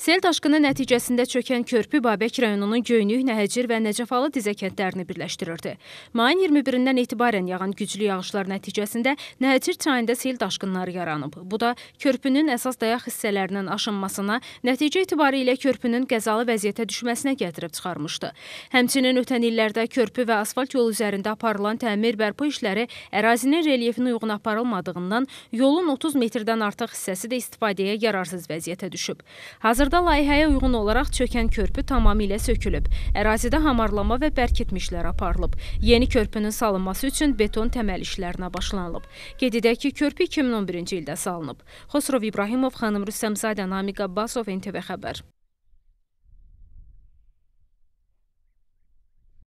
Sel daşqını nəticəsində çökən körpü Babək rayonunun Göynük, Nəhəcir və Nəcəfalı dizə kəndlərini birləşdirirdi. Mayın 21-dən etibarən yağan güclü yağışlar nəticəsində Nəhəcir çayında sel daşqınları yaranıb. Bu da körpünün əsas dayaq hissələrinin aşınmasına, nəticə etibarı ilə körpünün qəzalı vəziyyətə düşməsinə gətirib çıxarmışdı. Həmçinin ötən illərdə körpü və asfalt yolu üzərində aparılan təmir bərpa işləri ərazinin relyefinə uyğun aparılmadığından yolun 30 metrdən artıq hissəsi də istifadəyə yararsız vəziyyətə düşüb. Hazır Hal-hazırda layihəyə uyğun olaraq çökən körpü tamamilə sökülüb. Ərazidə hamarlama və bərkitmişlər aparılıb. Yeni körpünün salınması üçün beton təməl işlərinə başlanılıb. Qeyd edək ki, körpü 2011-ci ildə salınıb. Xosrov İbrahimov, Xanım Rüstəmzadə, Namiq Abbasov, NTV Xəbər.